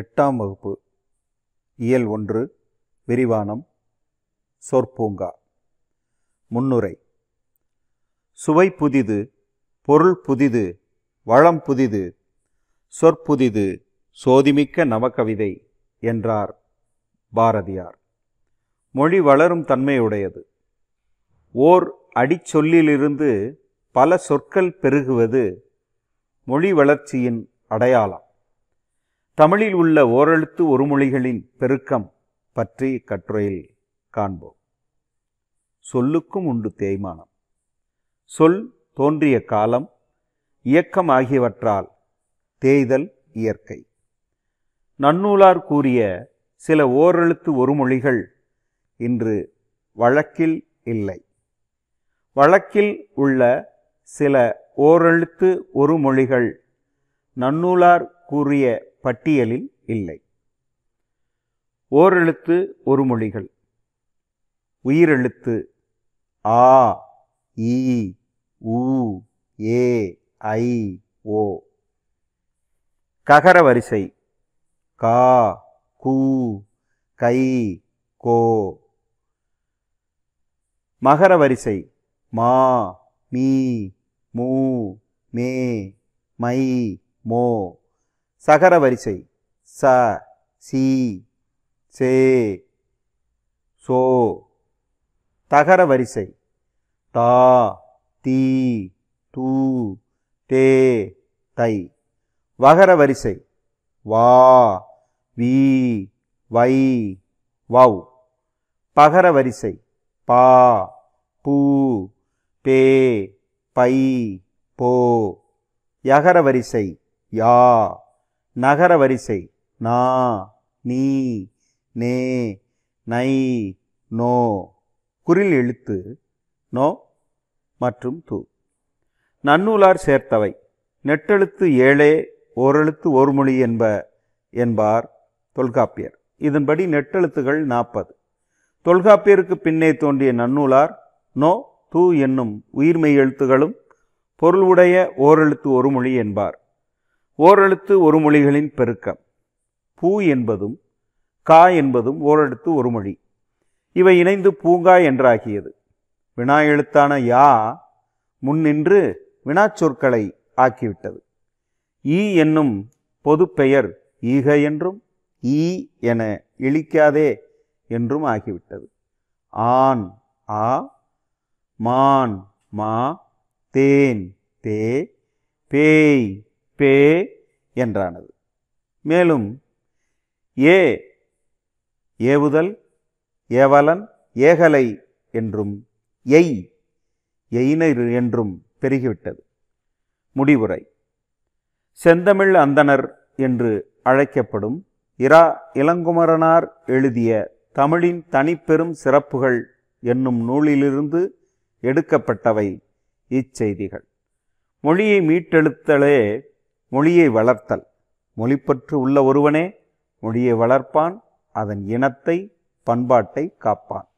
எட்டாம் வகுப்பு இயல் ஒன்று விரிவானம் சொற்பூங்கா முன்னுரை சுவை புதிது பொருள் புதிது வளம் புதிது சொற்புதிது சோதிமிக்க நவக்கவிதை என்றார் பாரதியார் மொழி வளரும் தன்மையுடையது ஓர் அடிச்சொல்லிலிருந்து பல சொற்கள் பெருகுவது மொழி வளர்ச்சியின் அடையாளம் தமிழில் உள்ள ஓரெழுத்து ஒருமொழிகளின் பெருக்கம் பற்றி கட்டுரையில் காண்போம் சொல்லுக்கும் உண்டு தேய்மானம் சொல் தோன்றிய காலம் இயக்கம் ஆகியவற்றால் தேய்தல் இயற்கை நன்னூலார் கூறிய சில ஓரெழுத்து ஒருமொழிகள் இன்று வழக்கில் இல்லை வழக்கில் உள்ள சில ஓரெழுத்து ஒரு மொழிகள் நன்னூலார் கூறிய பட்டியலில் இல்லை ஓரெழுத்து ஒரு மொழிகள் உயிரெழுத்து ஆ இ ஊ ஏ ஐ ஓ ககர வரிசை கா கூ கை கோ மகர வரிசை மா மீ மூ மே மை மோ சகர வரிசை ச சி சே சோ தகர வரிசை தா தி தூ தே தை வகர வரிசை வா வி வை வவ் பகர வரிசை பா பூ பே பை போ யகர வரிசை யா நகர வரிசை நா நீ நே நை நோ குரில் எழுத்து நோ மற்றும் து நன்னூலார் சேர்த்தவை நெட்டெழுத்து ஏழே ஓரெழுத்து ஒரு மொழி என்ப என்பார் தொல்காப்பியர் இதன்படி நெட்டெழுத்துகள் நாற்பது தொல்காப்பியருக்கு பின்னே தோன்றிய நன்னூலார் நோ து என்னும் உயிர்மெய் எழுத்துகளும் பொருளுடைய ஓரெழுத்து ஒரு மொழி என்பார் ஓரெழுத்து ஒரு மொழிகளின் பெருக்கம் பூ என்பதும் கா என்பதும் ஓரெழுத்து ஒரு மொழி இவை இணைந்து பூங்கா என்றாகியது வினா எழுத்தான யா முன்னின்று வினா சொற்களை ஆக்கிவிட்டது ஈ என்னும் பொது பெயர் ஈக என்றும் ஈ என இழிக்காதே என்றும் ஆகிவிட்டது ஆண் ஆ மான் மா தேன் தே பேய் பே என்றானது மேலும் ஏ ஏவுதல் ஏவலன் ஏகலை என்றும் எய் எயினர் என்றும் பெருகிவிட்டது முடிவுரை செந்தமிழ் அந்தனர் என்று அழைக்கப்படும் இரா இளங்குமரனார் எழுதிய தமிழின் தனிப்பெரும் சிறப்புகள் என்னும் நூலிலிருந்து எடுக்கப்பட்டவை இச்செய்திகள் மொழியை மீட்டெழுத்தலே மொழியை வளர்த்தல் மொழிப்பற்று உள்ள ஒருவனே மொழியை வளர்ப்பான் அதன் இனத்தை பண்பாட்டை காப்பான்